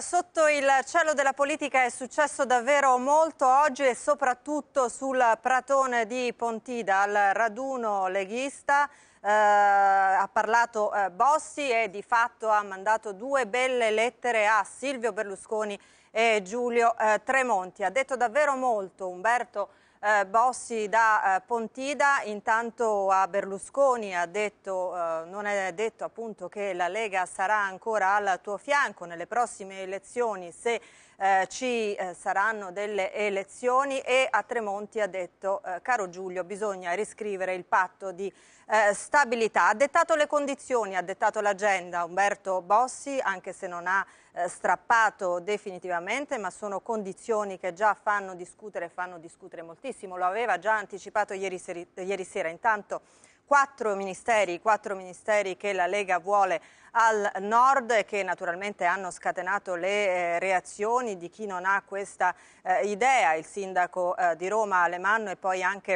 Sotto il cielo della politica è successo davvero molto oggi e soprattutto sul pratone di Pontida al raduno leghista. Eh, ha parlato eh, Bossi e di fatto ha mandato due belle lettere a Silvio Berlusconi e Giulio eh, Tremonti. Ha detto davvero molto Umberto eh, Bossi da eh, Pontida, intanto a Berlusconi ha detto, eh, non è detto appunto che la Lega sarà ancora al tuo fianco nelle prossime elezioni se eh, ci eh, saranno delle elezioni e a Tremonti ha detto eh, caro Giulio bisogna riscrivere il patto di eh, stabilità. Ha dettato le condizioni, ha dettato l'agenda Umberto Bossi anche se non ha eh, strappato definitivamente ma sono condizioni che già fanno discutere, fanno discutere moltissimo. Lo aveva già anticipato ieri, Ieri sera. Intanto quattro ministeri, quattro ministeri che la Lega vuole al nord che naturalmente hanno scatenato le eh, reazioni di chi non ha questa eh, idea, il sindaco eh, di Roma Alemanno e poi anche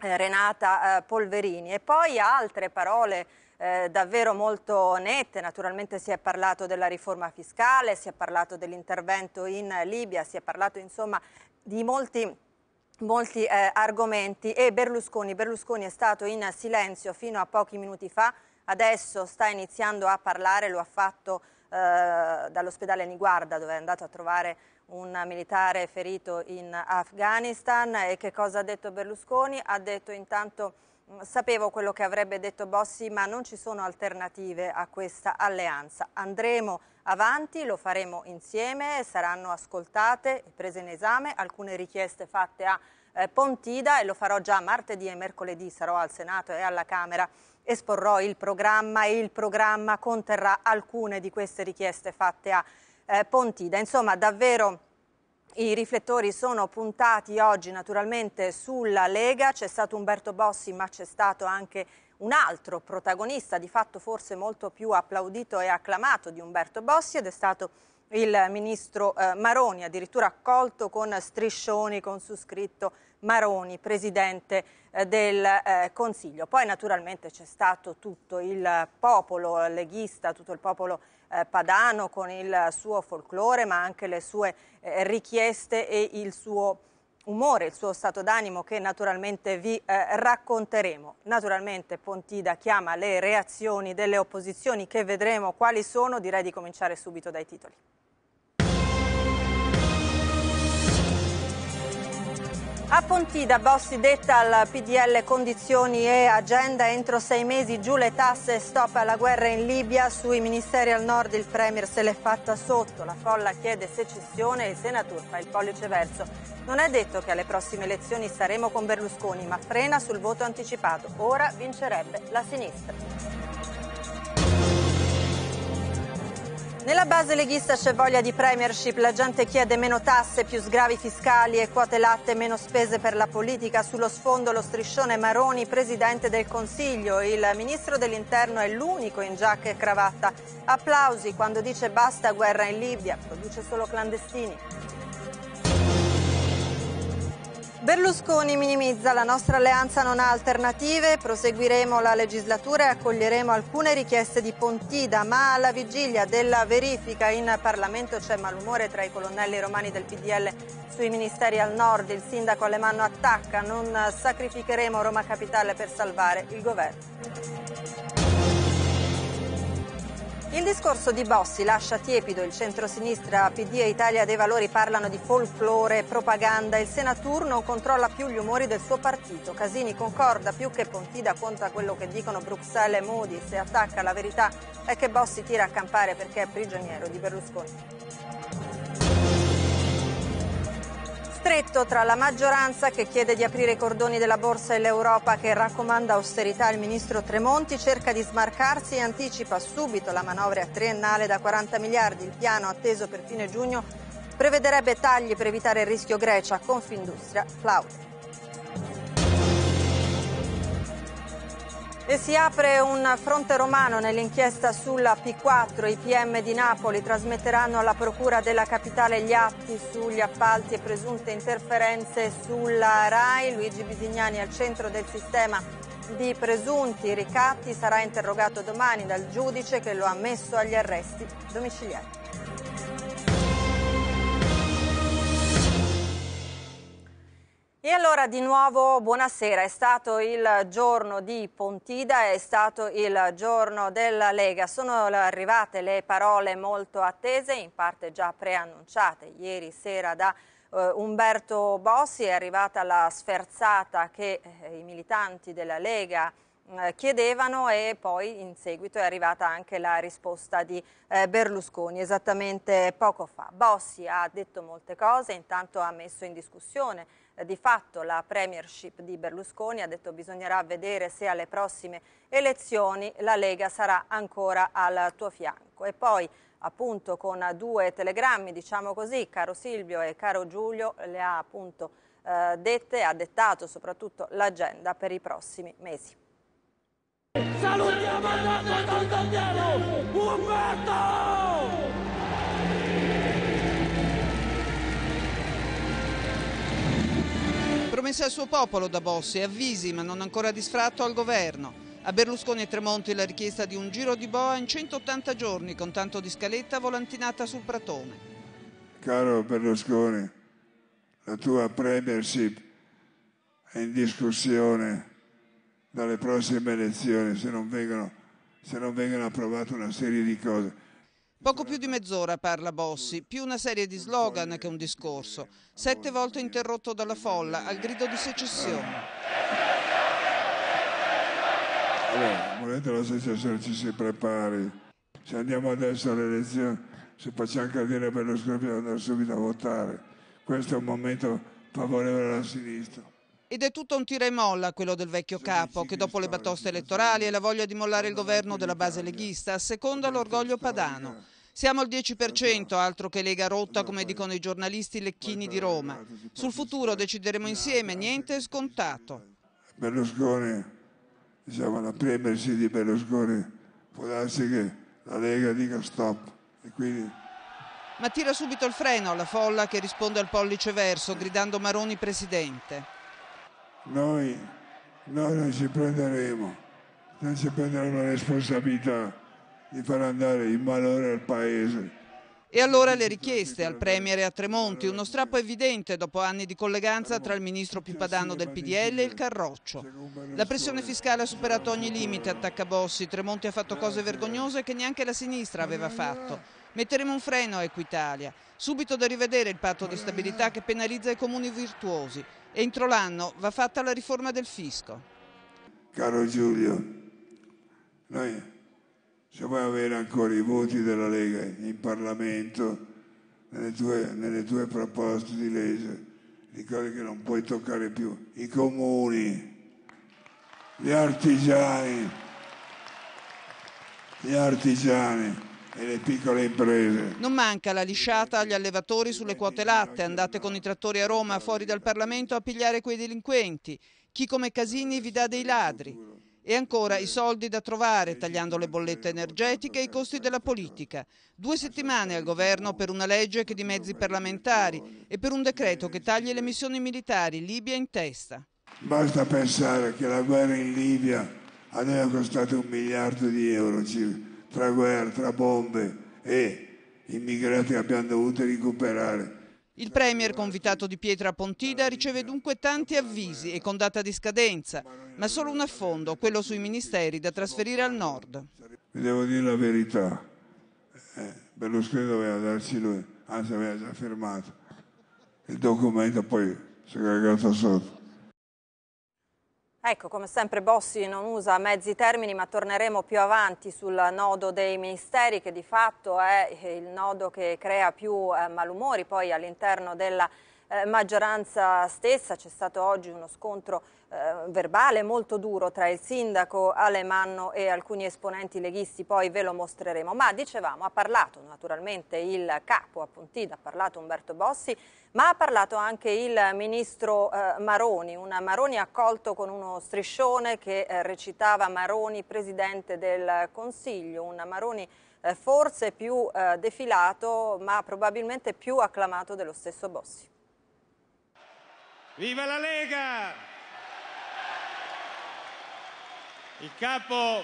eh, Renata eh, Polverini. E poi altre parole eh, davvero molto nette. Naturalmente si è parlato della riforma fiscale, si è parlato dell'intervento in Libia, si è parlato insomma di molti molti eh, argomenti e Berlusconi. Berlusconi è stato in silenzio fino a pochi minuti fa, adesso sta iniziando a parlare, lo ha fatto eh, dall'ospedale Niguarda dove è andato a trovare un militare ferito in Afghanistan e che cosa ha detto Berlusconi? Ha detto intanto Mm, sapevo quello che avrebbe detto Bossi, ma non ci sono alternative a questa alleanza. Andremo avanti, lo faremo insieme, saranno ascoltate e prese in esame alcune richieste fatte a eh, Pontida e lo farò già martedì e mercoledì, sarò al Senato e alla Camera esporrò il programma e il programma conterrà alcune di queste richieste fatte a eh, Pontida. Insomma, davvero i riflettori sono puntati oggi naturalmente sulla Lega, c'è stato Umberto Bossi ma c'è stato anche un altro protagonista, di fatto forse molto più applaudito e acclamato di Umberto Bossi ed è stato il ministro eh, Maroni, addirittura accolto con striscioni con su scritto Maroni, presidente eh, del eh, Consiglio. Poi naturalmente c'è stato tutto il popolo leghista, tutto il popolo eh, padano con il suo folklore ma anche le sue eh, richieste e il suo umore, il suo stato d'animo che naturalmente vi eh, racconteremo. Naturalmente Pontida chiama le reazioni delle opposizioni che vedremo quali sono, direi di cominciare subito dai titoli. A Pontida Bossi detta al PDL condizioni e agenda, entro sei mesi giù le tasse e stop alla guerra in Libia, sui ministeri al nord il Premier se l'è fatta sotto, la folla chiede secessione e il Senatur fa il pollice verso. Non è detto che alle prossime elezioni saremo con Berlusconi, ma frena sul voto anticipato, ora vincerebbe la sinistra. Nella base leghista c'è voglia di premiership, la gente chiede meno tasse, più sgravi fiscali e quote latte, meno spese per la politica. Sullo sfondo lo striscione Maroni, presidente del Consiglio. Il ministro dell'Interno è l'unico in giacca e cravatta. Applausi quando dice basta guerra in Libia, produce solo clandestini. Berlusconi minimizza la nostra alleanza non ha alternative, proseguiremo la legislatura e accoglieremo alcune richieste di Pontida, ma alla vigilia della verifica in Parlamento c'è malumore tra i colonnelli romani del PDL sui ministeri al nord, il sindaco Alemanno attacca, non sacrificheremo Roma Capitale per salvare il governo. Il discorso di Bossi lascia tiepido il centro-sinistra, PD e Italia dei Valori parlano di folklore, propaganda, il senaturno non controlla più gli umori del suo partito, Casini concorda più che Pontida conta quello che dicono Bruxelles e Modi, se attacca la verità è che Bossi tira a campare perché è prigioniero di Berlusconi stretto tra la maggioranza che chiede di aprire i cordoni della borsa e l'Europa che raccomanda austerità il ministro Tremonti cerca di smarcarsi e anticipa subito la manovra triennale da 40 miliardi. Il piano atteso per fine giugno prevederebbe tagli per evitare il rischio Grecia, Confindustria, Claudia. E si apre un fronte romano nell'inchiesta sulla P4. I PM di Napoli trasmetteranno alla Procura della Capitale gli atti sugli appalti e presunte interferenze sulla RAI. Luigi Bisignani al centro del sistema di presunti ricatti sarà interrogato domani dal giudice che lo ha messo agli arresti domiciliari. E allora di nuovo buonasera, è stato il giorno di Pontida, è stato il giorno della Lega, sono arrivate le parole molto attese, in parte già preannunciate ieri sera da eh, Umberto Bossi, è arrivata la sferzata che eh, i militanti della Lega eh, chiedevano e poi in seguito è arrivata anche la risposta di eh, Berlusconi esattamente poco fa. Bossi ha detto molte cose, intanto ha messo in discussione di fatto la premiership di Berlusconi, ha detto bisognerà vedere se alle prossime elezioni la Lega sarà ancora al tuo fianco. E poi appunto con due telegrammi, diciamo così, caro Silvio e caro Giulio, le ha appunto eh, dette, ha dettato soprattutto l'agenda per i prossimi mesi. Salutiamo il nostro condottiero Umberto! promessa al suo popolo da Bossi, avvisi ma non ancora disfratto al governo. A Berlusconi e Tremonti la richiesta di un giro di boa in 180 giorni con tanto di scaletta volantinata sul pratone. Caro Berlusconi, la tua premiership è in discussione dalle prossime elezioni se non vengono, se non vengono approvate una serie di cose Poco più di mezz'ora parla Bossi, più una serie di slogan che un discorso, sette volte interrotto dalla folla al grido di secessione. Allora, volete la secessione ci si prepari, se andiamo adesso alle elezioni, se facciamo cadere Berlusconi dobbiamo andare subito a votare. Questo è un momento favorevole alla sinistra. Ed è tutto un tira e molla quello del vecchio capo, che dopo le batoste elettorali e la voglia di mollare il governo della base leghista, seconda l'orgoglio padano. Siamo al 10%, esatto. altro che Lega rotta, come dicono i giornalisti lecchini di Roma. Sul futuro decideremo insieme, niente è scontato. Berlusconi, diciamo, la premersi di Berlusconi, può darsi che la Lega dica stop. E quindi... Ma tira subito il freno alla folla che risponde al pollice verso, gridando Maroni presidente noi, noi non ci prenderemo, non ci prenderemo la responsabilità di far andare in malore al Paese. E allora le richieste al Premier e a Tremonti, uno strappo evidente dopo anni di colleganza tra il ministro Pipadano del PDL e il Carroccio. La pressione fiscale ha superato ogni limite, attacca Bossi, Tremonti ha fatto cose vergognose che neanche la sinistra aveva fatto. Metteremo un freno a Equitalia, subito da rivedere il patto di stabilità che penalizza i comuni virtuosi. Entro l'anno va fatta la riforma del fisco. Caro Giulio, noi se vuoi avere ancora i voti della Lega in Parlamento, nelle tue, nelle tue proposte di legge, ricordi che non puoi toccare più i comuni, gli artigiani, gli artigiani e le piccole imprese. Non manca la lisciata agli allevatori sulle quote latte. Andate con i trattori a Roma, fuori dal Parlamento, a pigliare quei delinquenti. Chi come Casini vi dà dei ladri. E ancora i soldi da trovare, tagliando le bollette energetiche e i costi della politica. Due settimane al governo per una legge che dimezzi parlamentari e per un decreto che tagli le missioni militari, Libia in testa. Basta pensare che la guerra in Libia aveva costato un miliardo di euro circa tra guerre, tra bombe e immigrati che abbiamo dovuto recuperare. Il Premier, convitato di Pietra Pontida, riceve dunque tanti avvisi e con data di scadenza, ma solo un affondo, quello sui ministeri da trasferire al nord. Vi devo dire la verità, eh, Berlusconi doveva darci lui, anzi aveva già firmato il documento, poi si è cagato sotto. Ecco, come sempre Bossi non usa mezzi termini, ma torneremo più avanti sul nodo dei ministeri, che di fatto è il nodo che crea più eh, malumori poi all'interno della eh, maggioranza stessa. C'è stato oggi uno scontro eh, verbale molto duro tra il sindaco Alemanno e alcuni esponenti leghisti, poi ve lo mostreremo. Ma dicevamo, ha parlato naturalmente il capo a Pontida, ha parlato Umberto Bossi, ma ha parlato anche il ministro eh, Maroni, una Maroni accolto con uno striscione che eh, recitava Maroni presidente del Consiglio, un Maroni eh, forse più eh, defilato ma probabilmente più acclamato dello stesso Bossi. Viva la Lega! Il capo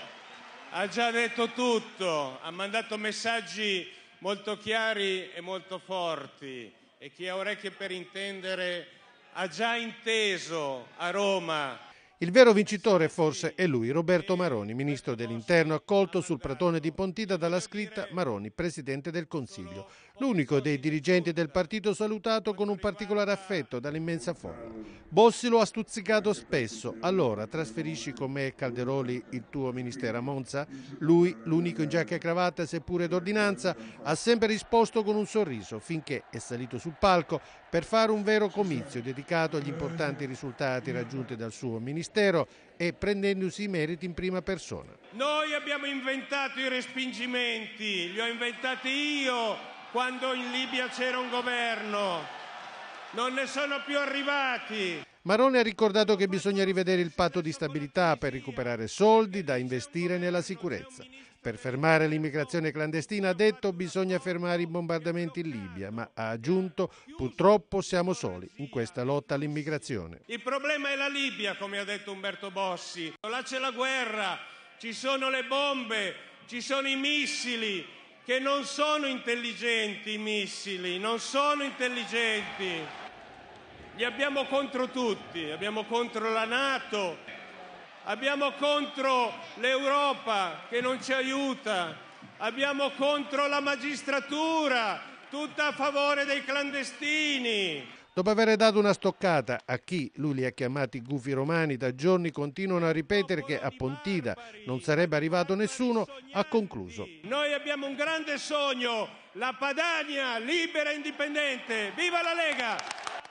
ha già detto tutto, ha mandato messaggi molto chiari e molto forti e chi ha orecchie per intendere ha già inteso a Roma il vero vincitore forse è lui, Roberto Maroni, ministro dell'interno, accolto sul pratone di Pontida dalla scritta Maroni, presidente del Consiglio l'unico dei dirigenti del partito salutato con un particolare affetto dall'immensa folla. Bossi lo ha stuzzicato spesso, allora trasferisci con me Calderoli il tuo ministero a Monza? Lui, l'unico in giacca e cravatta, seppure d'ordinanza, ha sempre risposto con un sorriso finché è salito sul palco per fare un vero comizio dedicato agli importanti risultati raggiunti dal suo ministero e prendendosi i meriti in prima persona. Noi abbiamo inventato i respingimenti, li ho inventati io quando in Libia c'era un governo. Non ne sono più arrivati. Marone ha ricordato che bisogna rivedere il patto di stabilità per recuperare soldi da investire nella sicurezza. Per fermare l'immigrazione clandestina ha detto bisogna fermare i bombardamenti in Libia, ma ha aggiunto purtroppo siamo soli in questa lotta all'immigrazione. Il problema è la Libia, come ha detto Umberto Bossi. Là c'è la guerra, ci sono le bombe, ci sono i missili, che non sono intelligenti i missili, non sono intelligenti. Li abbiamo contro tutti, abbiamo contro la Nato, abbiamo contro l'Europa che non ci aiuta, abbiamo contro la magistratura, tutta a favore dei clandestini. Dopo aver dato una stoccata a chi lui li ha chiamati gufi romani da giorni continuano a ripetere che a Pontida non sarebbe arrivato nessuno, ha concluso. Noi abbiamo un grande sogno, la Padania libera e indipendente. Viva la Lega!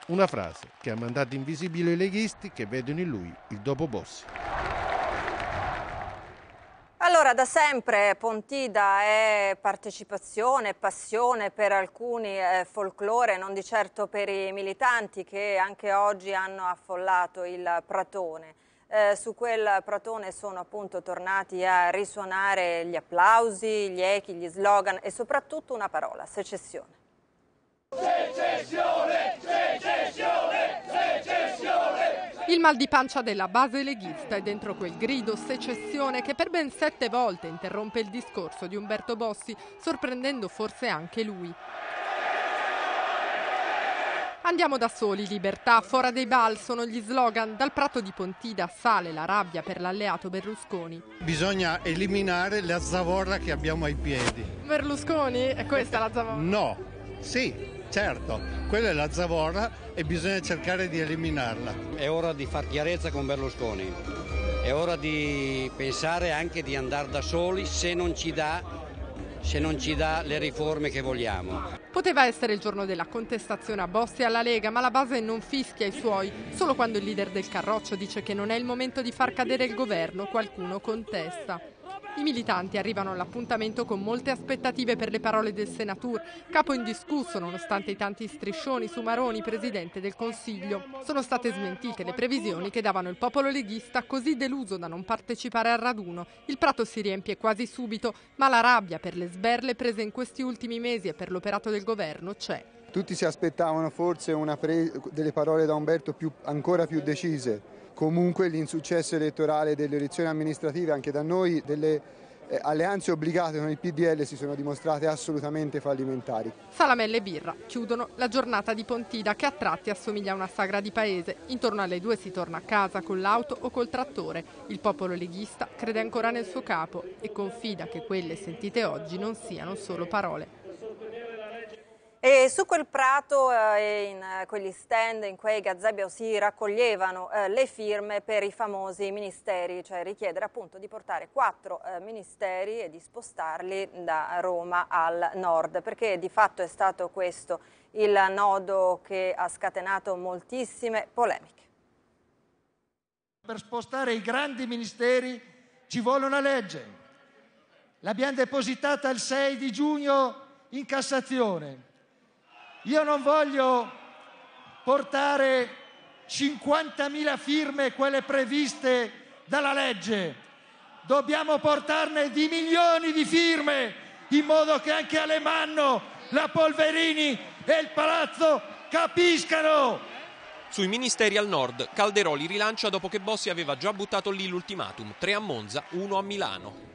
Una frase che ha mandato invisibile i leghisti che vedono in lui il dopo Bossi. Allora, da sempre Pontida è partecipazione, passione per alcuni eh, folklore, non di certo per i militanti che anche oggi hanno affollato il Pratone. Eh, su quel Pratone sono appunto tornati a risuonare gli applausi, gli echi, gli slogan e soprattutto una parola, secessione. Secessione, secessione, secessione! Il mal di pancia della base leghista è dentro quel grido secessione che per ben sette volte interrompe il discorso di Umberto Bossi, sorprendendo forse anche lui. Andiamo da soli, libertà, fora dei bal sono gli slogan. Dal prato di Pontida sale la rabbia per l'alleato Berlusconi. Bisogna eliminare la zavorra che abbiamo ai piedi. Berlusconi? È questa la zavorra? No, sì, Certo, quella è la zavorra e bisogna cercare di eliminarla. È ora di far chiarezza con Berlusconi, è ora di pensare anche di andare da soli se non ci dà se non ci dà le riforme che vogliamo. Poteva essere il giorno della contestazione a Bossi e alla Lega, ma la base non fischia i suoi. Solo quando il leader del Carroccio dice che non è il momento di far cadere il governo, qualcuno contesta. I militanti arrivano all'appuntamento con molte aspettative per le parole del senatore, capo indiscusso nonostante i tanti striscioni su Maroni, presidente del Consiglio. Sono state smentite le previsioni che davano il popolo leghista così deluso da non partecipare al raduno. Il prato si riempie quasi subito, ma la rabbia per le sberle prese in questi ultimi mesi e per l'operato del governo c'è. Tutti si aspettavano forse delle parole da Umberto più, ancora più decise comunque l'insuccesso elettorale delle elezioni amministrative anche da noi, delle eh, alleanze obbligate con il PDL si sono dimostrate assolutamente fallimentari. Salamelle e birra chiudono la giornata di Pontida che a tratti assomiglia a una sagra di paese. Intorno alle due si torna a casa con l'auto o col trattore. Il popolo leghista crede ancora nel suo capo e confida che quelle sentite oggi non siano solo parole. E su quel prato eh, e in eh, quegli stand, in quei gazebo oh, si raccoglievano eh, le firme per i famosi ministeri, cioè richiedere appunto di portare quattro ministeri e di spostarli da Roma al nord, perché di fatto è stato questo il nodo che ha scatenato moltissime polemiche. Per spostare i grandi ministeri ci vuole una legge. L'abbiamo depositata il 6 di giugno in Cassazione io non voglio portare 50.000 firme, quelle previste dalla legge. Dobbiamo portarne di milioni di firme in modo che anche Alemanno, la Polverini e il Palazzo capiscano. Sui ministeri al nord, Calderoli rilancia dopo che Bossi aveva già buttato lì l'ultimatum, tre a Monza, uno a Milano.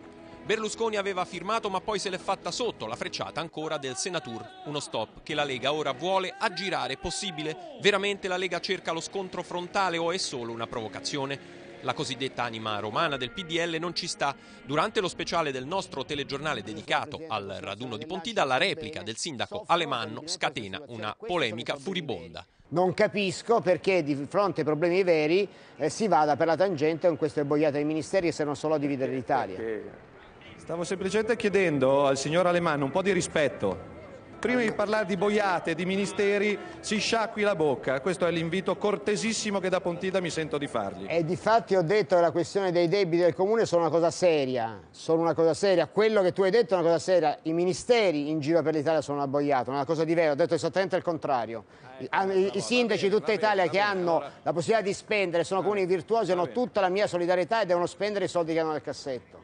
Berlusconi aveva firmato ma poi se l'è fatta sotto la frecciata ancora del Senatur, uno stop che la Lega ora vuole aggirare possibile. Veramente la Lega cerca lo scontro frontale o è solo una provocazione? La cosiddetta anima romana del PDL non ci sta. Durante lo speciale del nostro telegiornale dedicato al raduno di Pontida, la replica del sindaco Alemanno scatena una polemica furibonda. Non capisco perché di fronte ai problemi veri eh, si vada per la tangente con queste boiate dei ministeri che se non solo a dividere l'Italia. Stavo semplicemente chiedendo al signor Alemanno un po' di rispetto. Prima di parlare di boiate, di ministeri, si sciacqui la bocca. Questo è l'invito cortesissimo che da Pontida mi sento di fargli. E di fatti ho detto che la questione dei debiti del comune sono una cosa seria. Sono una cosa seria. Quello che tu hai detto è una cosa seria. I ministeri in giro per l'Italia sono una boiata, una cosa di vero. Ho detto esattamente il contrario. Eh, ah, I, no, sindaci di tutta bene, Italia che bene, hanno allora... la possibilità di spendere, sono comuni virtuosi, hanno tutta la mia solidarietà e devono spendere i soldi che hanno nel cassetto.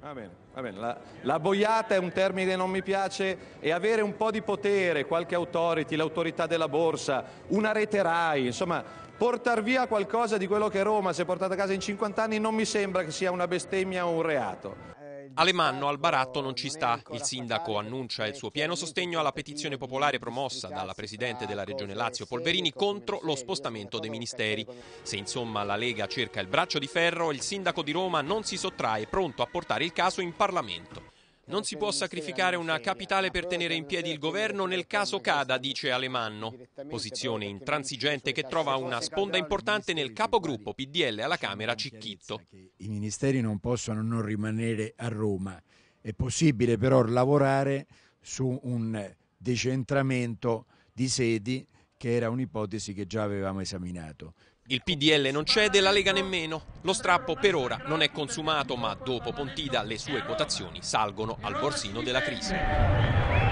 Va bene, va bene. La, la, boiata è un termine che non mi piace e avere un po' di potere, qualche authority, l'autorità della borsa, una rete RAI, insomma, portare via qualcosa di quello che Roma si è portata a casa in 50 anni non mi sembra che sia una bestemmia o un reato. Alemanno al baratto non ci sta. Il sindaco annuncia il suo pieno sostegno alla petizione popolare promossa dalla presidente della Regione Lazio Polverini contro lo spostamento dei ministeri. Se insomma la Lega cerca il braccio di ferro, il sindaco di Roma non si sottrae, pronto a portare il caso in Parlamento. Non si può sacrificare una capitale per tenere in piedi il governo nel caso cada, dice Alemanno. Posizione intransigente che trova una sponda importante nel capogruppo PDL alla Camera Cicchitto. I ministeri non possono non rimanere a Roma. È possibile però lavorare su un decentramento di sedi che era un'ipotesi che già avevamo esaminato. Il PDL non cede, la Lega nemmeno. Lo strappo per ora non è consumato, ma dopo Pontida le sue quotazioni salgono al borsino della crisi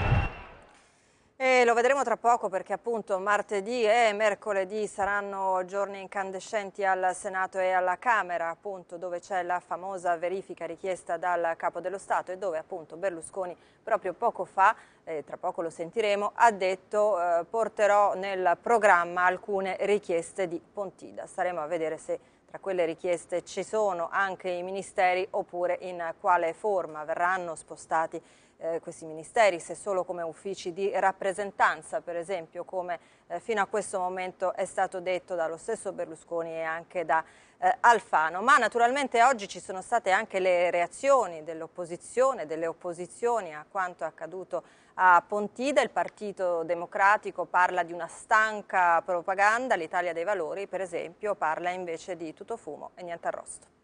lo vedremo tra poco perché appunto martedì e mercoledì saranno giorni incandescenti al Senato e alla Camera, appunto dove c'è la famosa verifica richiesta dal Capo dello Stato e dove appunto Berlusconi proprio poco fa, eh, tra poco lo sentiremo, ha detto eh, porterò nel programma alcune richieste di Pontida. Staremo a vedere se tra quelle richieste ci sono anche i ministeri oppure in quale forma verranno spostati eh, questi ministeri, se solo come uffici di rappresentanza, per esempio, come eh, fino a questo momento è stato detto dallo stesso Berlusconi e anche da eh, Alfano. Ma naturalmente oggi ci sono state anche le reazioni dell'opposizione, delle opposizioni a quanto è accaduto a Pontida. Il Partito Democratico parla di una stanca propaganda, l'Italia dei Valori, per esempio, parla invece di tutto fumo e niente arrosto.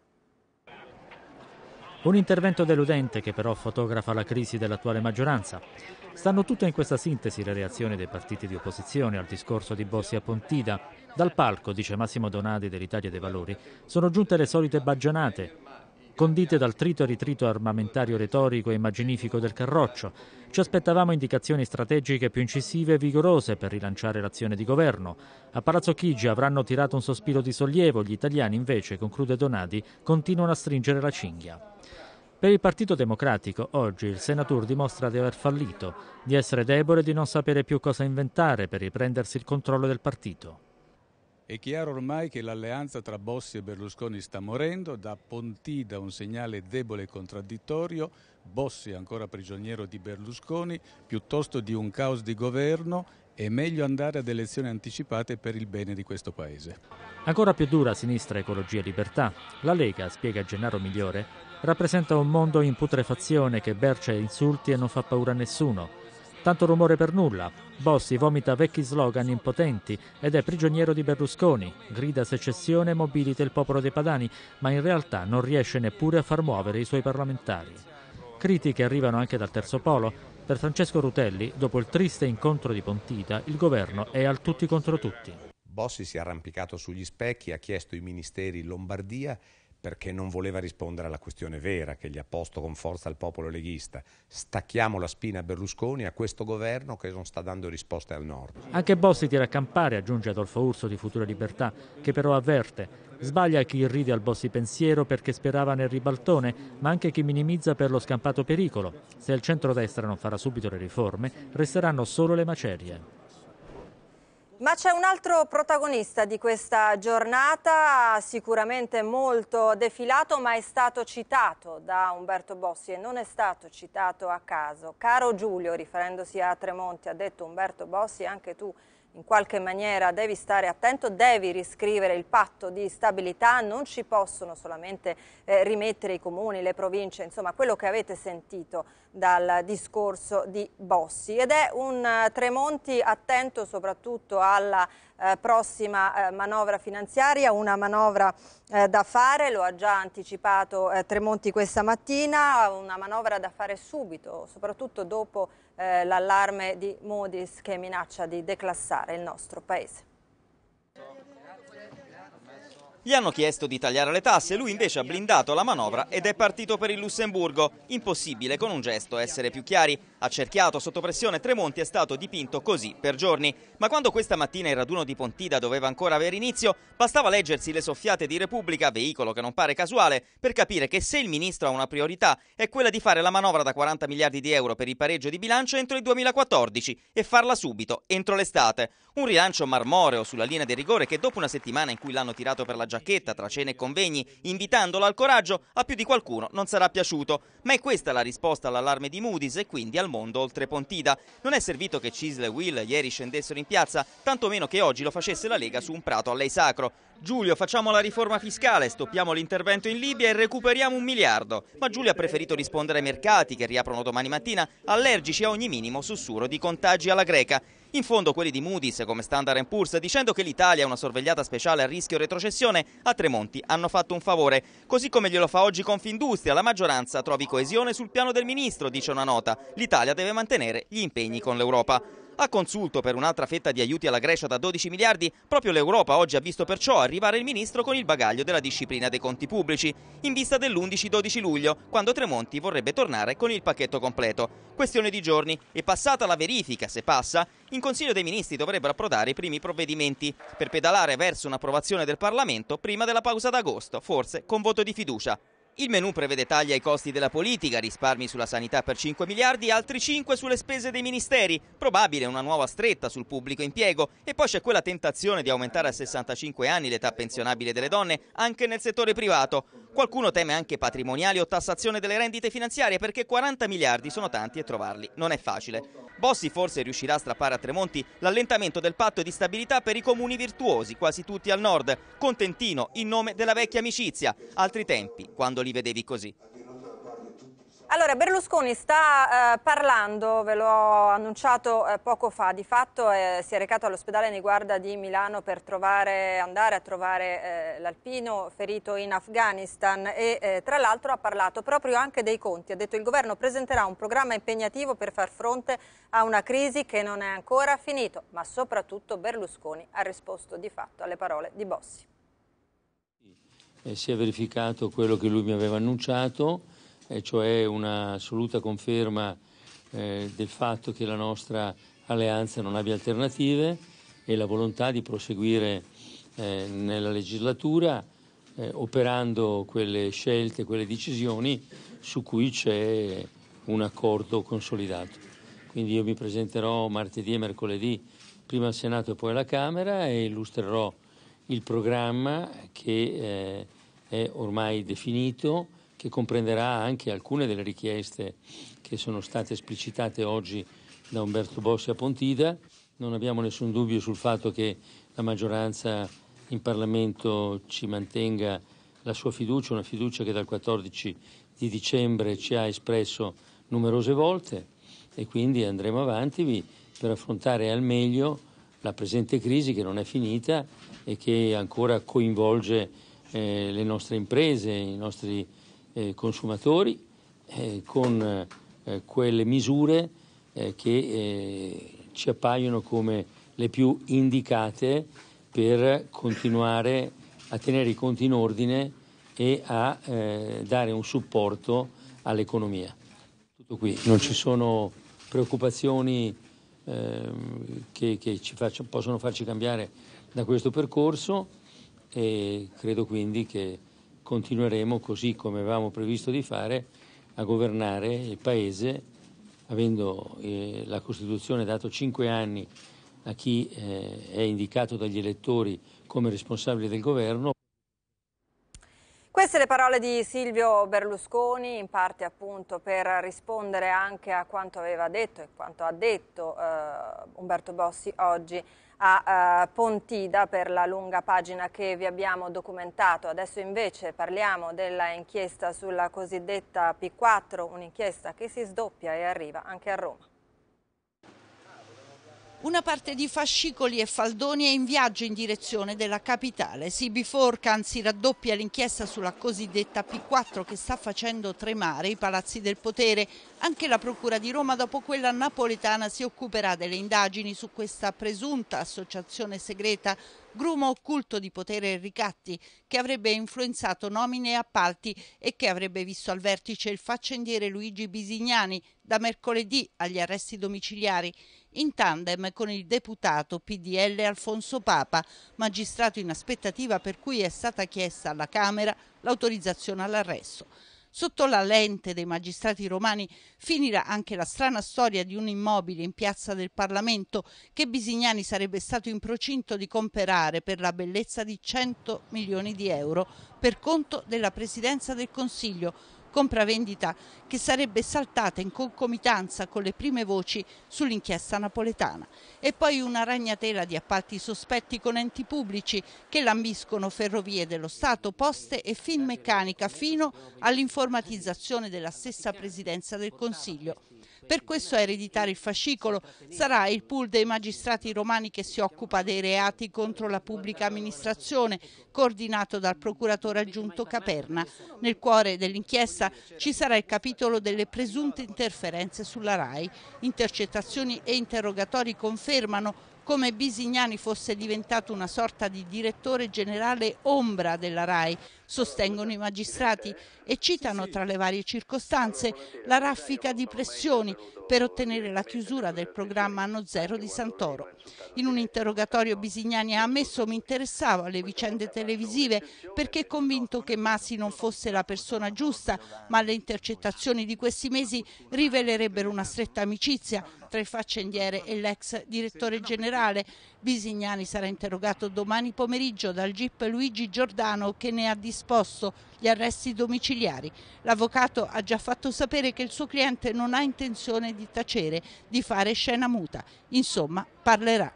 Un intervento deludente che però fotografa la crisi dell'attuale maggioranza. Stanno tutte in questa sintesi le reazioni dei partiti di opposizione al discorso di Bossi a Pontida. Dal palco, dice Massimo Donadi dell'Italia dei Valori, sono giunte le solite baggianate, condite dal trito e ritrito armamentario retorico e immaginifico del Carroccio. Ci aspettavamo indicazioni strategiche più incisive e vigorose per rilanciare l'azione di governo. A Palazzo Chigi avranno tirato un sospiro di sollievo, gli italiani invece, conclude Donadi, continuano a stringere la cinghia. Per il Partito Democratico oggi il Senatur dimostra di aver fallito, di essere debole e di non sapere più cosa inventare per riprendersi il controllo del partito. È chiaro ormai che l'alleanza tra Bossi e Berlusconi sta morendo, da Pontida un segnale debole e contraddittorio, Bossi ancora prigioniero di Berlusconi, piuttosto di un caos di governo è meglio andare ad elezioni anticipate per il bene di questo Paese. Ancora più dura sinistra ecologia e libertà. La Lega, spiega Gennaro Migliore, rappresenta un mondo in putrefazione che bercia insulti e non fa paura a nessuno Tanto rumore per nulla. Bossi vomita vecchi slogan impotenti ed è prigioniero di Berlusconi. Grida secessione e mobilita il popolo dei padani, ma in realtà non riesce neppure a far muovere i suoi parlamentari. Critiche arrivano anche dal terzo polo. Per Francesco Rutelli, dopo il triste incontro di Pontita, il governo è al tutti contro tutti. Bossi si è arrampicato sugli specchi, ha chiesto i ministeri Lombardia perché non voleva rispondere alla questione vera che gli ha posto con forza il popolo leghista. Stacchiamo la spina a Berlusconi, a questo governo che non sta dando risposte al nord. Anche Bossi tira a campare, aggiunge Adolfo Urso di Futura Libertà, che però avverte. Sbaglia chi ride al Bossi pensiero perché sperava nel ribaltone, ma anche chi minimizza per lo scampato pericolo. Se il centrodestra non farà subito le riforme, resteranno solo le macerie. Ma c'è un altro protagonista di questa giornata, sicuramente molto defilato, ma è stato citato da Umberto Bossi e non è stato citato a caso. Caro Giulio, riferendosi a Tremonti, ha detto Umberto Bossi, anche tu in qualche maniera devi stare attento, devi riscrivere il patto di stabilità, non ci possono solamente eh, rimettere i comuni, le province, insomma quello che avete sentito dal discorso di Bossi ed è un eh, Tremonti attento soprattutto alla eh, prossima eh, manovra finanziaria, una manovra eh, da fare, lo ha già anticipato eh, Tremonti questa mattina, una manovra da fare subito, soprattutto dopo eh, l'allarme di Moody's che minaccia di declassare il nostro paese. Gli hanno chiesto di tagliare le tasse, lui invece ha blindato la manovra ed è partito per il Lussemburgo. Impossibile con un gesto essere più chiari. Accerchiato sotto pressione, Tremonti è stato dipinto così per giorni. Ma quando questa mattina il raduno di Pontida doveva ancora avere inizio, bastava leggersi le soffiate di Repubblica, veicolo che non pare casuale, per capire che se il ministro ha una priorità è quella di fare la manovra da 40 miliardi di euro per il pareggio di bilancio entro il 2014 e farla subito, entro l'estate. Un rilancio marmoreo sulla linea di rigore che dopo una settimana in cui l'hanno tirato per la giacchetta tra cene e convegni, invitandolo al coraggio, a più di qualcuno non sarà piaciuto. Ma è questa la risposta all'allarme di Moody's e quindi al mondo mondo oltre Pontida. Non è servito che Cisle e Will ieri scendessero in piazza, tantomeno che oggi lo facesse la Lega su un prato a lei sacro. Giulio, facciamo la riforma fiscale, stoppiamo l'intervento in Libia e recuperiamo un miliardo. Ma Giulio ha preferito rispondere ai mercati, che riaprono domani mattina, allergici a ogni minimo sussurro di contagi alla greca. In fondo quelli di Moody's come Standard Poor's dicendo che l'Italia è una sorvegliata speciale a rischio retrocessione a Tremonti hanno fatto un favore. Così come glielo fa oggi Confindustria, la maggioranza trovi coesione sul piano del ministro, dice una nota. L'Italia deve mantenere gli impegni con l'Europa. A consulto per un'altra fetta di aiuti alla Grecia da 12 miliardi, proprio l'Europa oggi ha visto perciò arrivare il ministro con il bagaglio della disciplina dei conti pubblici, in vista dell'11-12 luglio, quando Tremonti vorrebbe tornare con il pacchetto completo. Questione di giorni e passata la verifica, se passa, in Consiglio dei Ministri dovrebbero approdare i primi provvedimenti, per pedalare verso un'approvazione del Parlamento prima della pausa d'agosto, forse con voto di fiducia. Il menù prevede tagli ai costi della politica, risparmi sulla sanità per 5 miliardi, altri 5 sulle spese dei ministeri, probabile una nuova stretta sul pubblico impiego e poi c'è quella tentazione di aumentare a 65 anni l'età pensionabile delle donne anche nel settore privato. Qualcuno teme anche patrimoniali o tassazione delle rendite finanziarie perché 40 miliardi sono tanti e trovarli non è facile. Bossi forse riuscirà a strappare a Tremonti l'allentamento del patto di stabilità per i comuni virtuosi, quasi tutti al nord, contentino in nome della vecchia amicizia. Altri tempi, quando li vedevi così? Allora, Berlusconi sta eh, parlando, ve l'ho annunciato eh, poco fa, di fatto eh, si è recato all'ospedale Niguarda di Milano per trovare, andare a trovare eh, l'alpino ferito in Afghanistan e eh, tra l'altro ha parlato proprio anche dei conti, ha detto che il governo presenterà un programma impegnativo per far fronte a una crisi che non è ancora finita, ma soprattutto Berlusconi ha risposto di fatto alle parole di Bossi eh, si è verificato quello che lui mi aveva annunciato, e cioè un'assoluta conferma eh, del fatto che la nostra alleanza non abbia alternative e la volontà di proseguire eh, nella legislatura eh, operando quelle scelte, quelle decisioni su cui c'è un accordo consolidato. Quindi io mi presenterò martedì e mercoledì prima al Senato e poi alla Camera e illustrerò il programma che eh, è ormai definito, che comprenderà anche alcune delle richieste che sono state esplicitate oggi da Umberto Bossi a Pontida. Non abbiamo nessun dubbio sul fatto che la maggioranza in Parlamento ci mantenga la sua fiducia, una fiducia che dal 14 di dicembre ci ha espresso numerose volte e quindi andremo avanti per affrontare al meglio la presente crisi che non è finita e che ancora coinvolge eh, le nostre imprese, i nostri eh, consumatori, eh, con eh, quelle misure eh, che eh, ci appaiono come le più indicate per continuare a tenere i conti in ordine e a dare un supporto all'economia. Tutto qui, non ci sono preoccupazioni ehm, che, che faccio, possono farci cambiare da questo percorso e credo quindi che continueremo così come avevamo previsto di fare a governare il Paese avendo eh, la Costituzione dato cinque anni a chi eh, è indicato dagli elettori come responsabile del governo. Queste le parole di Silvio Berlusconi, in parte appunto per rispondere anche a quanto aveva detto e quanto ha detto eh, Umberto Bossi oggi a eh, Pontida per la lunga pagina che vi abbiamo documentato. Adesso invece parliamo della inchiesta sulla cosiddetta P4, un'inchiesta che si sdoppia e arriva anche a Roma. Una parte di fascicoli e faldoni è in viaggio in direzione della capitale. Si biforca, anzi raddoppia l'inchiesta sulla cosiddetta P4 che sta facendo tremare i palazzi del potere. Anche la Procura di Roma, dopo quella napoletana, si occuperà delle indagini su questa presunta associazione segreta grumo occulto di potere e ricatti che avrebbe influenzato nomine e appalti e che avrebbe visto al vertice il faccendiere Luigi Bisignani da mercoledì agli arresti domiciliari in tandem con il deputato PDL Alfonso Papa, magistrato in aspettativa per cui è stata chiesta alla Camera l'autorizzazione all'arresto. Sotto la lente dei magistrati romani finirà anche la strana storia di un immobile in piazza del Parlamento che Bisignani sarebbe stato in procinto di comperare per la bellezza di 100 milioni di euro per conto della Presidenza del Consiglio compravendita che sarebbe saltata in concomitanza con le prime voci sull'inchiesta napoletana. E poi una ragnatela di appalti sospetti con enti pubblici che lambiscono ferrovie dello Stato, poste e finmeccanica fino all'informatizzazione della stessa Presidenza del Consiglio. Per questo a ereditare il fascicolo sarà il pool dei magistrati romani che si occupa dei reati contro la pubblica amministrazione, coordinato dal procuratore aggiunto Caperna. Nel cuore dell'inchiesta ci sarà il capitolo delle presunte interferenze sulla RAI. Intercettazioni e interrogatori confermano come Bisignani fosse diventato una sorta di direttore generale ombra della RAI, sostengono i magistrati, e citano tra le varie circostanze la raffica di pressioni per ottenere la chiusura del programma Anno Zero di Santoro. In un interrogatorio Bisignani ha ammesso mi interessavo alle vicende televisive perché convinto che Masi non fosse la persona giusta, ma le intercettazioni di questi mesi rivelerebbero una stretta amicizia tra il faccendiere e l'ex direttore generale. Bisignani sarà interrogato domani pomeriggio dal GIP Luigi Giordano che ne ha discusso disposto gli arresti domiciliari. L'avvocato ha già fatto sapere che il suo cliente non ha intenzione di tacere, di fare scena muta. Insomma, parlerà.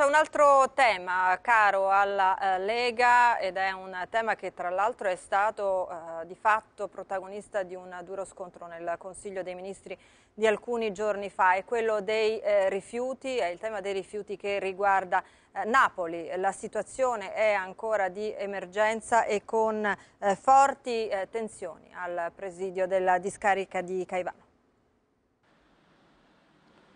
C'è un altro tema caro alla eh, Lega ed è un tema che tra l'altro è stato eh, di fatto protagonista di un duro scontro nel Consiglio dei Ministri di alcuni giorni fa, è quello dei eh, rifiuti, è il tema dei rifiuti che riguarda eh, Napoli. La situazione è ancora di emergenza e con eh, forti eh, tensioni al presidio della discarica di Caivano.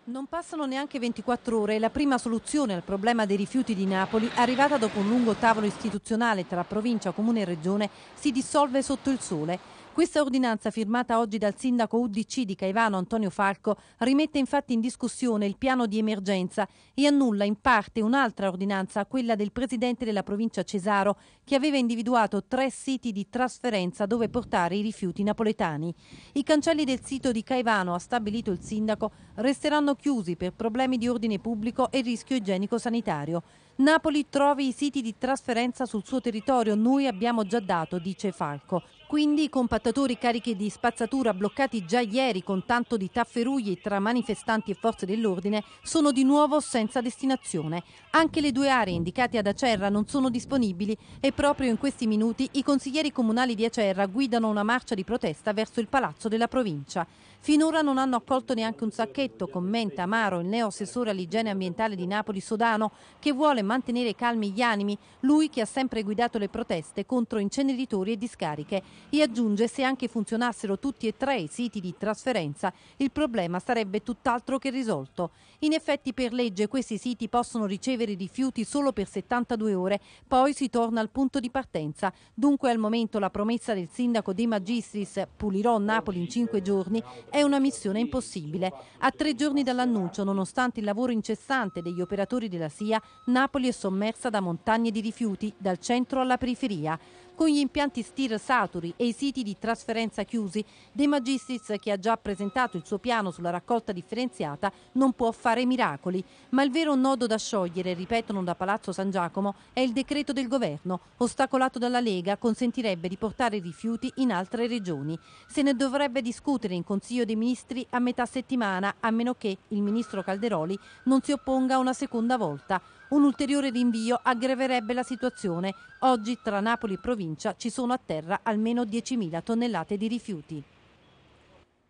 Non passano neanche 24 ore e la prima soluzione al problema dei rifiuti di Napoli, arrivata dopo un lungo tavolo istituzionale tra provincia, comune e regione, si dissolve sotto il sole. Questa ordinanza firmata oggi dal sindaco UDC di Caivano Antonio Falco rimette infatti in discussione il piano di emergenza e annulla in parte un'altra ordinanza, quella del presidente della provincia Cesaro, che aveva individuato tre siti di trasferenza dove portare i rifiuti napoletani. I cancelli del sito di Caivano, ha stabilito il sindaco, resteranno chiusi per problemi di ordine pubblico e rischio igienico-sanitario. Napoli trovi i siti di trasferenza sul suo territorio, noi abbiamo già dato, dice Falco quindi i compattatori carichi di spazzatura bloccati già ieri con tanto di tafferugli tra manifestanti e forze dell'ordine sono di nuovo senza destinazione. Anche le due aree indicate ad Acerra non sono disponibili e proprio in questi minuti i consiglieri comunali di Acerra guidano una marcia di protesta verso il palazzo della provincia. Finora non hanno accolto neanche un sacchetto, commenta Amaro, il neo assessore all'igiene ambientale di Napoli Sodano, che vuole mantenere calmi gli animi, lui che ha sempre guidato le proteste contro inceneritori e discariche. E aggiunge se anche funzionassero tutti e tre i siti di trasferenza, il problema sarebbe tutt'altro che risolto. In effetti per legge questi siti possono ricevere rifiuti solo per 72 ore, poi si torna al punto di partenza. Dunque al momento la promessa del sindaco De Magistris pulirò Napoli in 5 giorni è una missione impossibile. A tre giorni dall'annuncio, nonostante il lavoro incessante degli operatori della SIA, Napoli è sommersa da montagne di rifiuti dal centro alla periferia con gli impianti STIR saturi e i siti di trasferenza chiusi, De Magistris, che ha già presentato il suo piano sulla raccolta differenziata, non può fare miracoli. Ma il vero nodo da sciogliere, ripetono da Palazzo San Giacomo, è il decreto del governo, ostacolato dalla Lega, consentirebbe di portare i rifiuti in altre regioni. Se ne dovrebbe discutere in Consiglio dei Ministri a metà settimana, a meno che il ministro Calderoli non si opponga una seconda volta. Un ulteriore rinvio aggraverebbe la situazione. Oggi tra Napoli e provincia ci sono a terra almeno 10.000 tonnellate di rifiuti.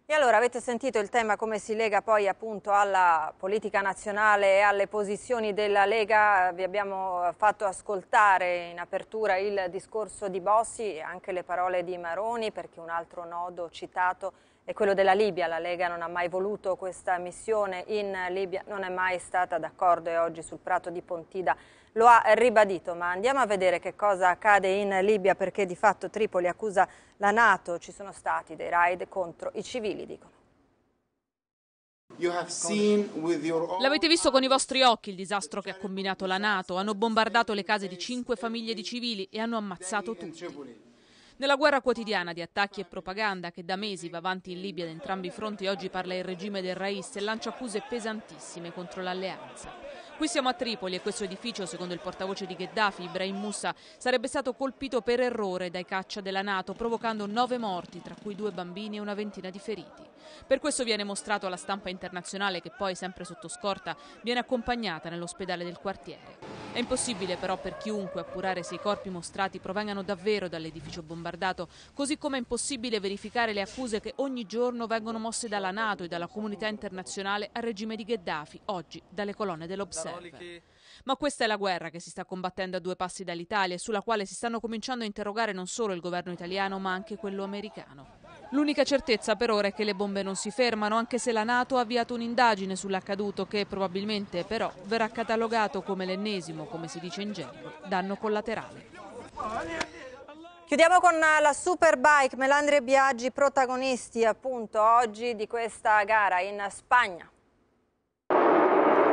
E allora avete sentito il tema come si lega poi appunto alla politica nazionale e alle posizioni della Lega, vi abbiamo fatto ascoltare in apertura il discorso di Bossi e anche le parole di Maroni perché un altro nodo citato è quello della Libia. La Lega non ha mai voluto questa missione in Libia, non è mai stata d'accordo e oggi sul Prato di Pontida lo ha ribadito. Ma andiamo a vedere che cosa accade in Libia perché di fatto Tripoli accusa la Nato, ci sono stati dei raid contro i civili, dicono. L'avete visto con i vostri occhi il disastro che ha combinato la Nato. Hanno bombardato le case di cinque famiglie di civili e hanno ammazzato tutti. Nella guerra quotidiana di attacchi e propaganda che da mesi va avanti in Libia da entrambi i fronti, oggi parla il regime del Rais e lancia accuse pesantissime contro l'alleanza. Qui siamo a Tripoli e questo edificio, secondo il portavoce di Gheddafi, Ibrahim Moussa, sarebbe stato colpito per errore dai caccia della Nato, provocando nove morti, tra cui due bambini e una ventina di feriti. Per questo viene mostrato alla stampa internazionale che poi, sempre sotto scorta, viene accompagnata nell'ospedale del quartiere. È impossibile però per chiunque appurare se i corpi mostrati provengano davvero dall'edificio bombardato, così come è impossibile verificare le accuse che ogni giorno vengono mosse dalla Nato e dalla comunità internazionale al regime di Gheddafi, oggi dalle colonne dell'Observatorio serve. Ma questa è la guerra che si sta combattendo a due passi dall'Italia e sulla quale si stanno cominciando a interrogare non solo il governo italiano ma anche quello americano. L'unica certezza per ora è che le bombe non si fermano, anche se la Nato ha avviato un'indagine sull'accaduto che probabilmente però verrà catalogato come l'ennesimo, come si dice in gergo, danno collaterale. Chiudiamo con la Superbike, Melandri e Biaggi, protagonisti appunto oggi di questa gara in Spagna.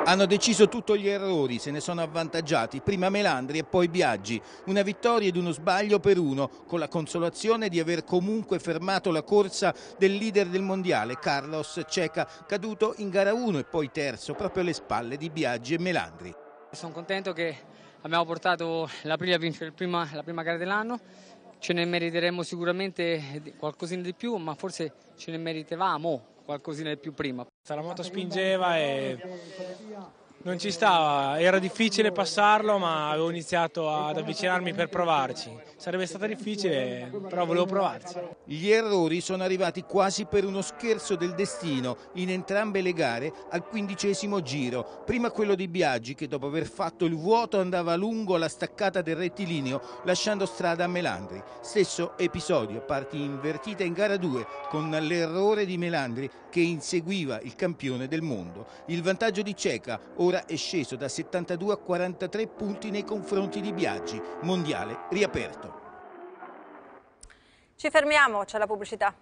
Hanno deciso tutti gli errori, se ne sono avvantaggiati, prima Melandri e poi Biaggi. Una vittoria ed uno sbaglio per uno, con la consolazione di aver comunque fermato la corsa del leader del mondiale, Carlos Ceca, caduto in gara 1 e poi terzo, proprio alle spalle di Biaggi e Melandri. Sono contento che abbiamo portato l'Aprilia a vincere prima, la prima gara dell'anno, ce ne meriteremo sicuramente qualcosina di più, ma forse ce ne meritavamo qualcosina di più prima. La moto spingeva e non ci stava, era difficile passarlo ma avevo iniziato ad avvicinarmi per provarci. Sarebbe stato difficile, però volevo provarci. Gli errori sono arrivati quasi per uno scherzo del destino in entrambe le gare al quindicesimo giro. Prima quello di Biaggi che dopo aver fatto il vuoto andava lungo la staccata del rettilineo lasciando strada a Melandri. Stesso episodio, parti invertita in gara 2 con l'errore di Melandri che inseguiva il campione del mondo. Il vantaggio di Ceca ora Ora è sceso da 72 a 43 punti nei confronti di Biaggi, mondiale riaperto. Ci fermiamo, c'è la pubblicità.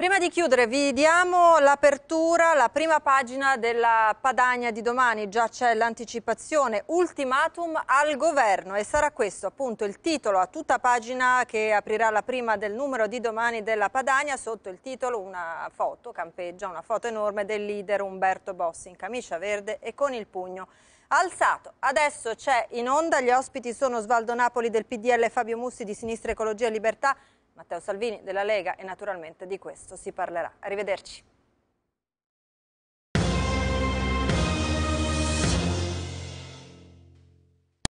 Prima di chiudere vi diamo l'apertura, la prima pagina della Padagna di domani, già c'è l'anticipazione, ultimatum al governo e sarà questo appunto il titolo a tutta pagina che aprirà la prima del numero di domani della Padagna, sotto il titolo una foto, campeggia una foto enorme del leader Umberto Bossi in camicia verde e con il pugno alzato. Adesso c'è in onda, gli ospiti sono Svaldo Napoli del PDL e Fabio Mussi di Sinistra Ecologia e Libertà. Matteo Salvini della Lega e naturalmente di questo si parlerà. Arrivederci.